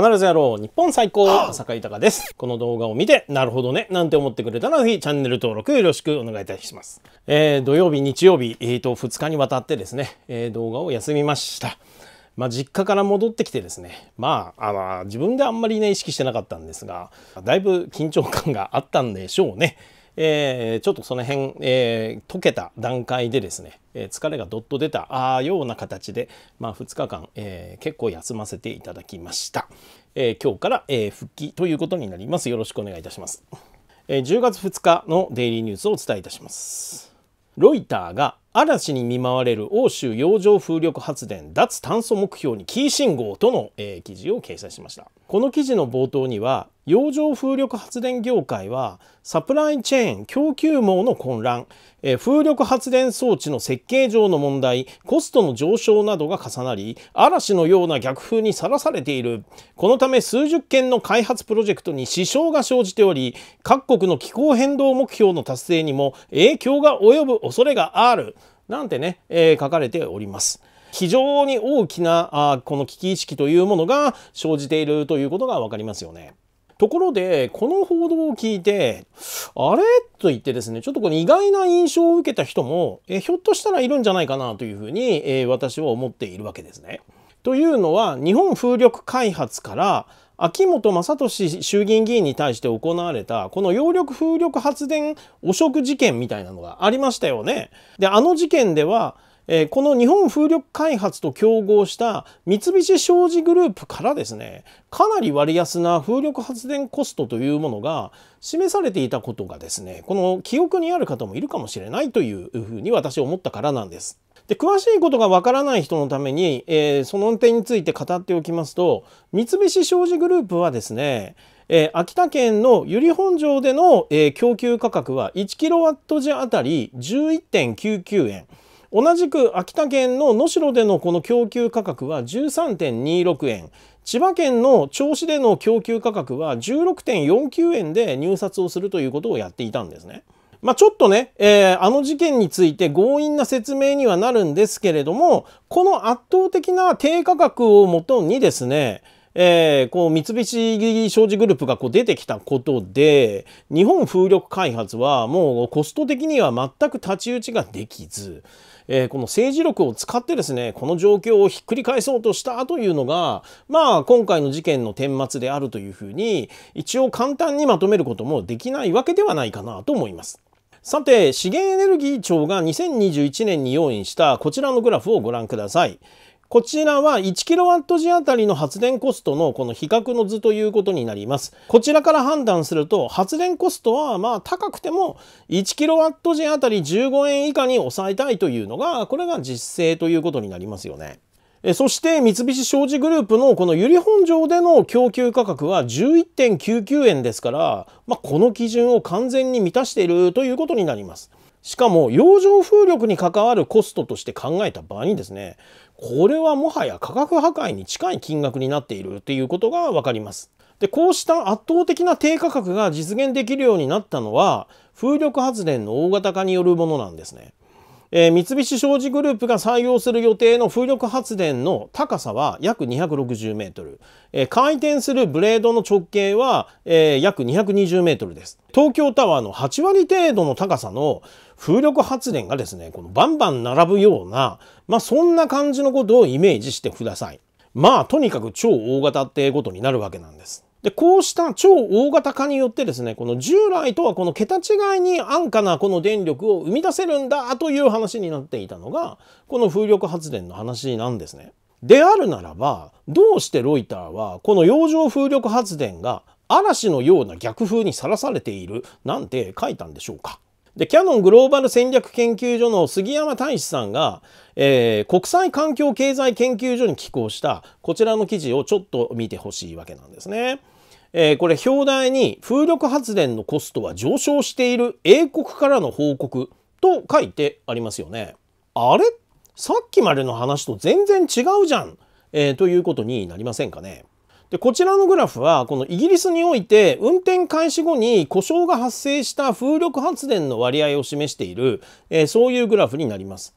必ずやろう日本最高坂井隆ですこの動画を見てなるほどねなんて思ってくれたらぜひチャンネル登録よろしくお願いいたします、えー、土曜日日曜日、えーと、2日にわたってですね、えー、動画を休みましたまあ、実家から戻ってきてですね、まあ、あの自分であんまりね、意識してなかったんですが、だいぶ緊張感があったんでしょうね。えー、ちょっとその辺、えー、溶けた段階でですね、えー、疲れがどっと出たあような形で、まあ、2日間、えー、結構休ませていただきました。えー、今日から、えー、復帰ということになります。よろしくお願いいたします。えー、10月2日のデイリーニュースをお伝えいたします。ロイターが嵐に見舞われる欧州洋上風力発電脱炭素目標にキー信号との、えー、記事を掲載しましたこの記事の冒頭には洋上風力発電業界はサプライチェーン供給網の混乱、えー、風力発電装置の設計上の問題コストの上昇などが重なり嵐のような逆風にさらされているこのため数十件の開発プロジェクトに支障が生じており各国の気候変動目標の達成にも影響が及ぶ恐れがあるなんてね、えー、書かれております。非常に大きなあこの危機意識というものが生じているということが分かりますよね。ところで、この報道を聞いて、あれと言ってですね、ちょっとこれ意外な印象を受けた人も、えひょっとしたらいるんじゃないかなというふうに、えー、私は思っているわけですね。というのは、日本風力開発から秋本正俊衆議院議員に対して行われたこの揚力風力発電汚職事件みたいなのがありましたよね。であの事件ではえー、この日本風力開発と競合した三菱商事グループからですねかなり割安な風力発電コストというものが示されていたことがですねこの記憶にある方もいるかもしれないというふうに私は思ったからなんです。で詳しいことがわからない人のために、えー、その点について語っておきますと三菱商事グループはですねえー、秋田県の由利本荘での、えー、供給価格は1キロワット時あたり11.99円。同じく秋田県の能代でのこの供給価格は13.26円千葉県の銚子での供給価格は16.49円で入札をするということをやっていたんですね。まあ、ちょっとね、えー、あの事件について強引な説明にはなるんですけれどもこの圧倒的な低価格をもとにですねえー、こう三菱商事グループがこう出てきたことで日本風力開発はもうコスト的には全く太刀打ちができず、えー、この政治力を使ってですねこの状況をひっくり返そうとしたというのがまあ今回の事件の顛末であるというふうに一応簡単にまとめることもできないわけではないかなと思います。さて資源エネルギー庁が2021年に用意したこちらのグラフをご覧ください。こちらは 1kW あたりの発電コストのこの比較の図ということになります。こちらから判断すると発電コストはまあ高くても 1kW あたり15円以下に抑えたいというのがこれが実勢ということになりますよね。そして三菱商事グループのこの由利本荘での供給価格は11.99円ですから、まあ、この基準を完全に満たしているということになります。しかも洋上風力に関わるコストとして考えた場合にですねこれはもはや価格破壊に近い金額になっているということが分かります。でこうした圧倒的な低価格が実現できるようになったのは風力発電の大型化によるものなんですね。えー、三菱商事グループが採用する予定の風力発電の高さは約260メートル、えー、回転するブレードの直径は、えー、約220メートルです。東京タワーの8割程度の高さの、風力発電がですねこのバンバン並ぶような、まあ、そんな感じのことをイメージしてください。まあとにかく超大型ってことになるわけなんです。でこうした超大型化によってですねこの従来とはこの桁違いに安価なこの電力を生み出せるんだという話になっていたのがこの風力発電の話なんですね。であるならばどうしてロイターはこの洋上風力発電が嵐のような逆風にさらされているなんて書いたんでしょうかで、キヤノングローバル戦略研究所の杉山大志さんが、えー、国際環境経済研究所に寄稿したこちらの記事をちょっと見てほしいわけなんですね。えー、これ表題に風力発電のコストは上昇している英国からの報告と書いてありますよね。あれさっきまでの話と全然違うじゃん、えー、ということになりませんかね。でこちらのグラフはこのイギリスにおいて運転開始後に故障が発生した風力発電の割合を示している、えー、そういうグラフになります。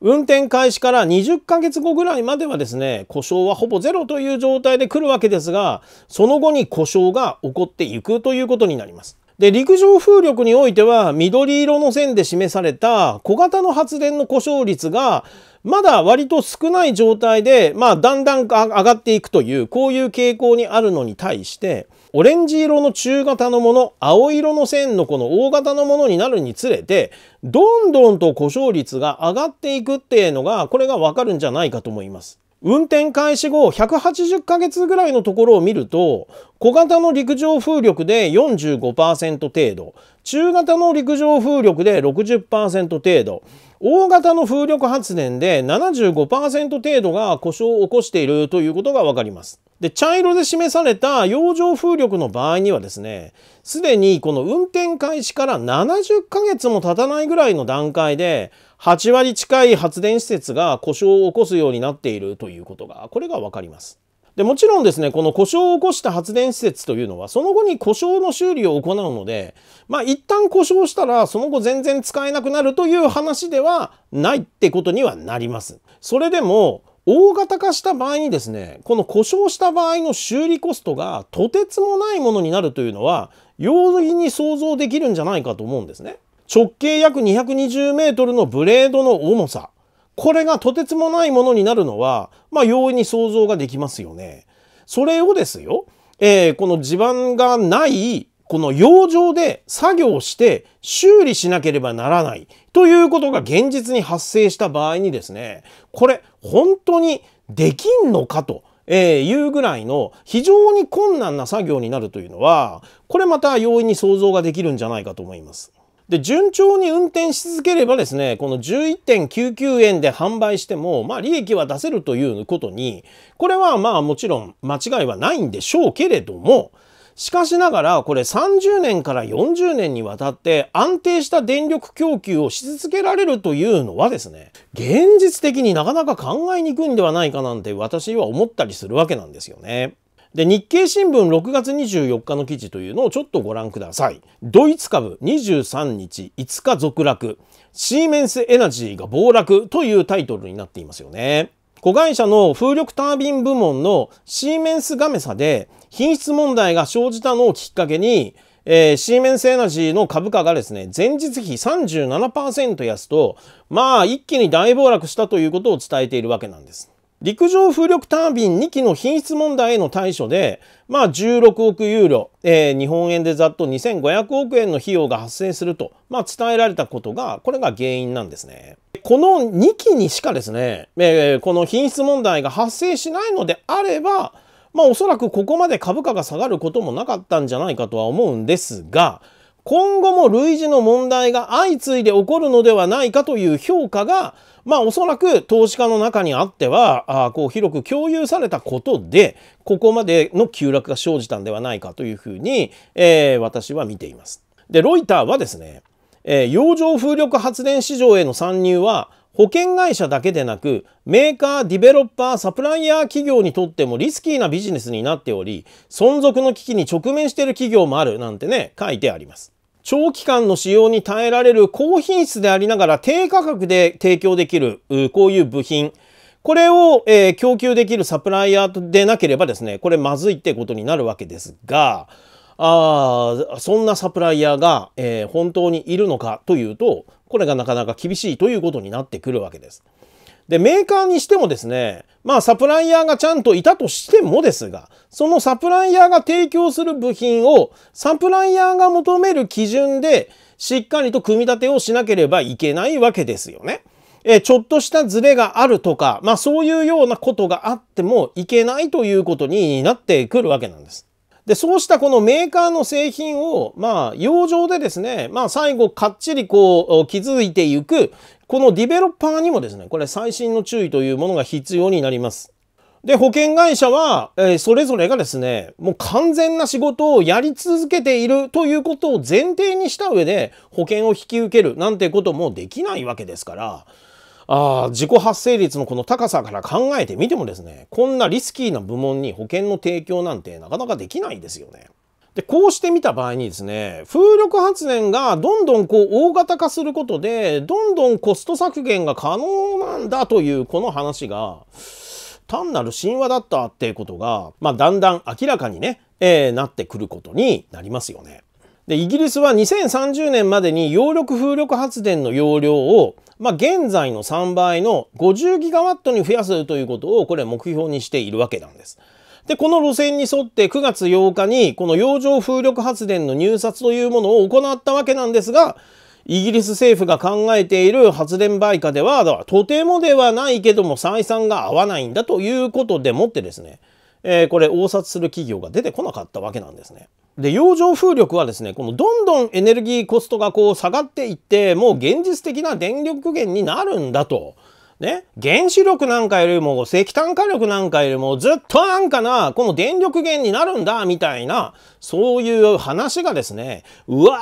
運転開始から20ヶ月後ぐらいまではですね故障はほぼゼロという状態で来るわけですがその後に故障が起こっていくということになります。で陸上風力においては緑色の線で示された小型の発電の故障率がまだ割と少ない状態で、まあ、だんだん上がっていくという、こういう傾向にあるのに対して、オレンジ色の中型のもの、青色の線のこの大型のものになるにつれて、どんどんと故障率が上がっていくっていうのが、これがわかるんじゃないかと思います。運転開始後180ヶ月ぐらいのところを見ると小型の陸上風力で45%程度中型の陸上風力で60%程度大型の風力発電で75%程度が故障を起こしているということが分かります。で茶色で示された洋上風力の場合にはですねすでにこの運転開始から70ヶ月も経たないぐらいの段階で8割近い発電施設が故障を起こすようになっているということがこれが分かります。でもちろんですねこの故障を起こした発電施設というのはその後に故障の修理を行うのでまあ一旦故障したらその後全然使えなくなるという話ではないってことにはなります。それでも大型化した場合にですね、この故障した場合の修理コストがとてつもないものになるというのは、容易に想像できるんじゃないかと思うんですね。直径約220メートルのブレードの重さ。これがとてつもないものになるのは、まあ容易に想像ができますよね。それをですよ、えー、この地盤がないこの洋上で作業して修理しなければならないということが現実に発生した場合にですね、これ本当にできんのかと。えいうぐらいの非常に困難な作業になるというのはこれまた容易に想像ができるんじゃないかと思います。で、順調に運転し続ければですね、この11.99円で販売しても、まあ利益は出せるということに、これはまあもちろん間違いはないんでしょうけれども、しかしながらこれ30年から40年にわたって安定した電力供給をし続けられるというのはですね現実的になかなか考えにくいんではないかなんて私は思ったりするわけなんですよね。で、日経新聞6月24日の記事というのをちょっとご覧ください。ドイツ株23日5日続落、シーメンスエナジーが暴落というタイトルになっていますよね。子会社の風力タービン部門のシーメンスガメサで品質問題が生じたのをきっかけに、えー、シーメンスエナジーの株価がですね、前日比37%安と、まあ一気に大暴落したということを伝えているわけなんです。陸上風力タービン2基の品質問題への対処で、まあ16億ユーロ、えー、日本円でざっと2500億円の費用が発生すると、まあ伝えられたことが、これが原因なんですね。この2基にしかですね、えー、この品質問題が発生しないのであれば、まあおそらくここまで株価が下がることもなかったんじゃないかとは思うんですが、今後も類似の問題が相次いで起こるのではないかという評価が、まあおそらく投資家の中にあっては、あこう広く共有されたことで、ここまでの急落が生じたんではないかというふうに、えー、私は見ています。で、ロイターはですね、えー、洋上風力発電市場への参入は、保険会社だけでなくメーカーディベロッパーサプライヤー企業にとってもリスキーなビジネスになっており存続の危機に直面している企業もあるなんてね書いてあります長期間の使用に耐えられる高品質でありながら低価格で提供できるこういう部品これを、えー、供給できるサプライヤーでなければですねこれまずいってことになるわけですがあそんなサプライヤーが、えー、本当にいるのかというとこれがなかなか厳しいということになってくるわけです。でメーカーにしてもですねまあサプライヤーがちゃんといたとしてもですがそのサプライヤーが提供する部品をサプライヤーが求める基準でしっかりと組み立てをしなければいけないわけですよね。えちょっとしたズレがあるとか、まあそういうようなことがあってもいけないということになってくるわけなんです。でそうしたこのメーカーの製品をまあ洋上でですねまあ最後かっちりこう築いていくこのディベロッパーにもですねこれ最新の注意というものが必要になります。で保険会社は、えー、それぞれがですねもう完全な仕事をやり続けているということを前提にした上で保険を引き受けるなんてこともできないわけですからあ自己発生率のこの高さから考えてみてもですねこんなリスキーな部門に保険の提供なんてなかなかできないですよね。でこうしてみた場合にですね風力発電がどんどんこう大型化することでどんどんコスト削減が可能なんだというこの話が単なる神話だったっていうことが、まあ、だんだん明らかにね、えー、なってくることになりますよね。でイギリスは2030年までに揚力風力発電の容量をまあ、現在の3倍の50ギガワットに増やすということをこれ目標にしているわけなんです。で、この路線に沿って9月8日にこの洋上風力発電の入札というものを行ったわけなんですが、イギリス政府が考えている発電売価では、とてもではないけども採算が合わないんだということでもってですね、えー、これ、応札する企業が出てこなかったわけなんですね。で洋上風力はですねこのどんどんエネルギーコストがこう下がっていってもう現実的な電力源になるんだと。ね、原子力なんかよりも石炭火力なんかよりもずっとなんかな、この電力源になるんだ、みたいな、そういう話がですね、うわ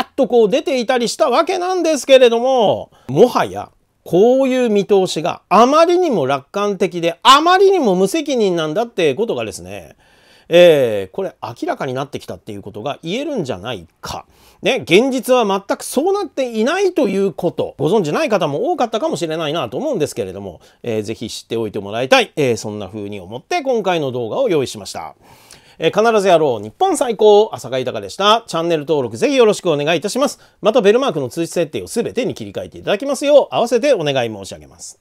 ーっとこう出ていたりしたわけなんですけれども、もはや、こういう見通しがあまりにも楽観的で、あまりにも無責任なんだってことがですね、えー、これ明らかになってきたっていうことが言えるんじゃないか。ね、現実は全くそうなっていないということ、ご存じない方も多かったかもしれないなと思うんですけれども、えー、ぜひ知っておいてもらいたい、えー、そんな風に思って今回の動画を用意しました。えー、必ずやろう日本最高浅賀豊でしたチャンネル登録ぜひよろしくお願いいたしますまたベルマークの通知設定を全てに切り替えていただきますよう合わせてお願い申し上げます